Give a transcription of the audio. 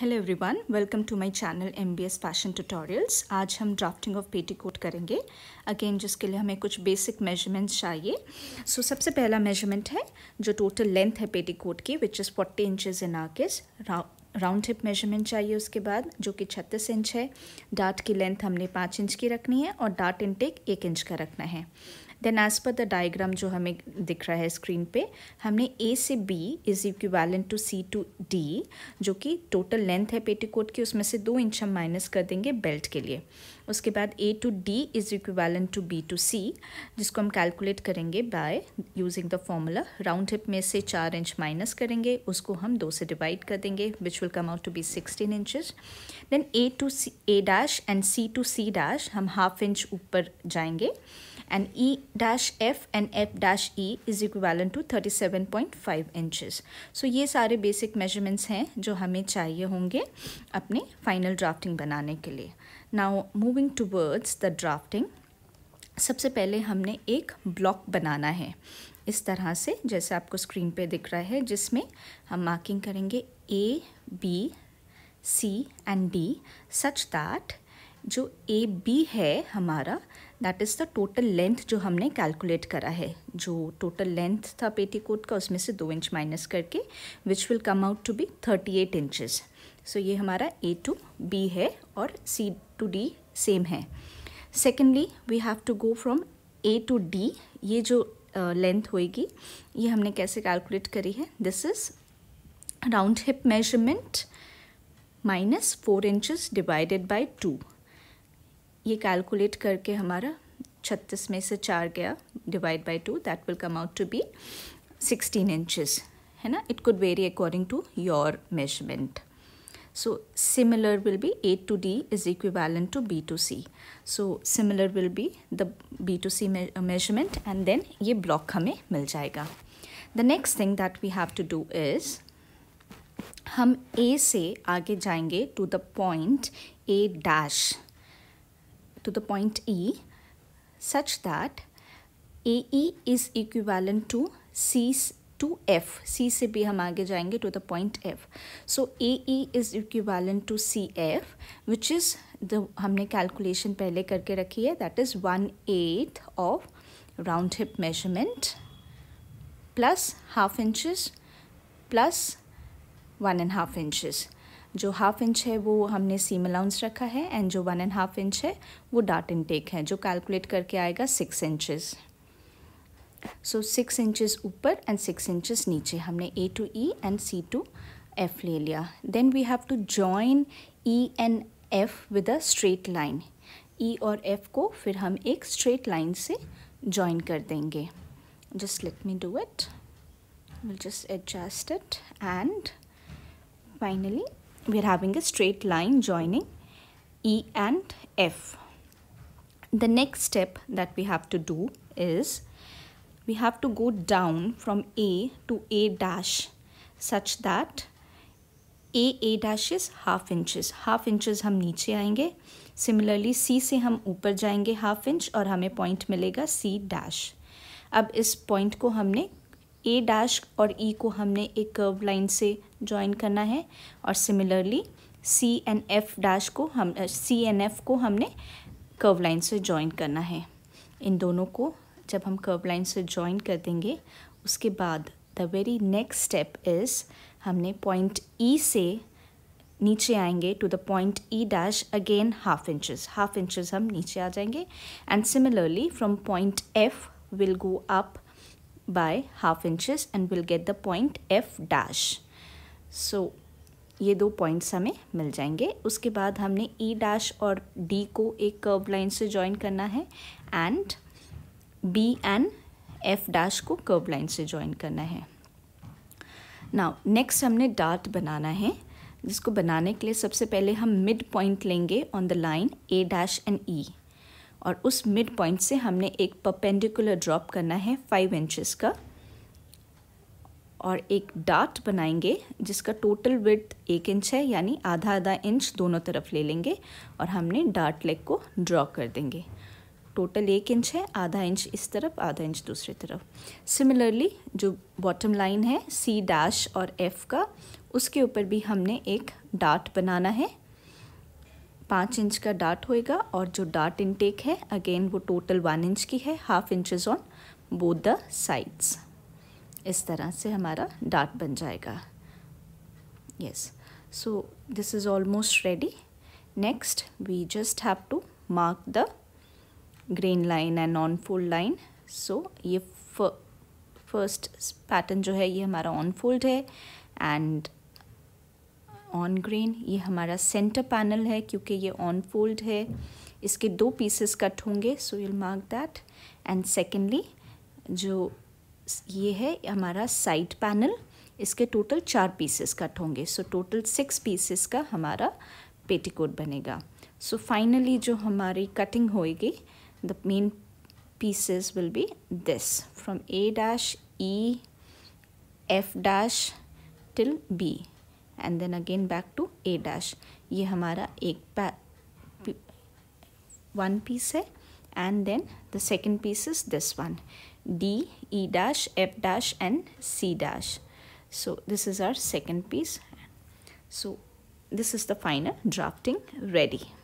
Hello everyone welcome to my channel MBS fashion tutorials आज हम drafting of petticoat करेंगे again जिसके लिए हमें कुछ बेसिक मेजरमेंट्स चाहिए सो so, सबसे पहला मेजरमेंट है जो टोटल लेंथ है पेटीकोट की which is forty inches in our case round hip measurement चाहिए उसके बाद जो कि छत्तीस इंच है डाट की लेंथ हमने पाँच इंच की रखनी है और डाट इनटेक एक इंच का रखना है then as per the diagram जो हमें दिख रहा है स्क्रीन पे हमने ए से B is equivalent to C to D जो कि टोटल लेंथ है पेटीकोट की उसमें से दो इंच हम माइनस कर देंगे बेल्ट के लिए उसके बाद A to D is equivalent to B to C जिसको हम कैलकुलेट करेंगे by using the formula round hip में से चार इंच माइनस करेंगे उसको हम दो से डिवाइड कर देंगे which will come out to be sixteen inches then A to C A dash and C to C dash हम हाफ इंच ऊपर जाएंगे and E dash F and F dash E is equivalent to 37.5 inches. So ये सारे basic measurements हैं जो हमें चाहिए होंगे अपने final drafting बनाने के लिए Now moving towards the drafting, सबसे पहले हमने एक block बनाना है इस तरह से जैसे आपको स्क्रीन पे दिख रहा है जिसमें हम मार्किंग करेंगे A B C and D such that जो ए बी है हमारा that is the total length जो हमने कैलकुलेट करा है जो टोटल लेंथ था पेटीकोट का उसमें से दो इंच माइनस करके which will come out to be thirty eight inches so ये हमारा ए टू बी है और सी टू डी सेम है secondly we have to go from A to D ये जो लेंथ uh, होएगी ये हमने कैसे कैलकुलेट करी है this is round hip measurement minus four inches divided by two ये कैलकुलेट करके हमारा छत्तीस में से चार गया divide by two that will come out to be sixteen inches है ना it could vary according to your measurement so similar will be a to d is equivalent to b to c so similar will be the b to c me measurement and then ye block hame mil jayega the next thing that we have to do is hum a se aage jayenge to the point a dash to the point E such that AE is equivalent to C to F. C से भी हम आगे जाएंगे to the point F. So AE is equivalent to CF which is the हमने calculation पहले करके रखी है that is one eighth of round hip measurement plus half inches plus one and half inches. जो हाफ इंच है वो हमने सीम allowance रखा है एंड जो वन एंड हाफ इंच है वो डाट इनटेक है जो कैलकुलेट करके आएगा six inches so six inches ऊपर एंड सिक्स इंचेस नीचे हमने A to E and C to F ले लिया then we have to join E and F with a straight line E और एफ को फिर हम एक स्ट्रेट लाइन से जॉइन कर देंगे just let me do it will just adjust it and finally we are having a straight line joining E and F. The next step that we have to do is we have to go down from A to A dash such that A A dash is half inches. Half inches हम नीचे आएंगे Similarly C से हम ऊपर जाएंगे half inch और हमें point मिलेगा C dash. अब इस point को हमने ए डैश और ई e को हमने एक कर्व लाइन से ज्वाइन करना है और similarly C and F dash को हम सी एंड एफ को हमने कर्व लाइन से ज्वाइन करना है इन दोनों को जब हम कर्व लाइन से ज्वाइन कर देंगे उसके बाद the very next step is हमने पॉइंट ई e से नीचे आएंगे to the point E dash again half inches half inches हम नीचे आ जाएंगे and similarly from point F will go up by half inches and we'll get the point F dash. So ये दो points हमें मिल जाएंगे उसके बाद हमने ई e डैश और डी को एक कर्व लाइन से ज्वाइन करना है and B and F dash को कर्व लाइन से ज्वाइन करना है नाउ नेक्स्ट हमने डार्ट बनाना है जिसको बनाने के लिए सबसे पहले हम मिड पॉइंट लेंगे on the line A dash and E और उस मिड पॉइंट से हमने एक परपेंडिकुलर ड्रॉप करना है फाइव इंचेस का और एक डार्ट बनाएंगे जिसका टोटल विथ एक इंच है यानी आधा आधा इंच दोनों तरफ ले लेंगे और हमने डार्ट लेग को ड्रॉ कर देंगे टोटल एक इंच है आधा इंच इस तरफ आधा इंच दूसरी तरफ सिमिलरली जो बॉटम लाइन है सी डैश और एफ़ का उसके ऊपर भी हमने एक डार्ट बनाना है पाँच इंच का डाट होएगा और जो डाट इनटेक है अगेन वो टोटल वन इंच की है half inches on both the sides इस तरह से हमारा डाट बन जाएगा yes so this is almost ready next we just have to mark the green line and on fold line so ये फर्स्ट पैटर्न जो है ये हमारा ऑन फोल्ड है एंड ऑन ग्रेन ये हमारा सेंटर पैनल है क्योंकि ये ऑन फोल्ड है इसके दो पीसेस कट होंगे so will mark that and secondly जो ये है हमारा साइड पैनल इसके टोटल चार पीसेस कट होंगे सो टोटल सिक्स पीसेस का हमारा पेटीकोट बनेगा सो so फाइनली जो हमारी कटिंग होएगी the main pieces will be this from A dash E F dash till B and then again back to A dash ये हमारा एक वन पीस है and then the second piece is this one d e dash f dash and c dash so this is our second piece so this is the final drafting ready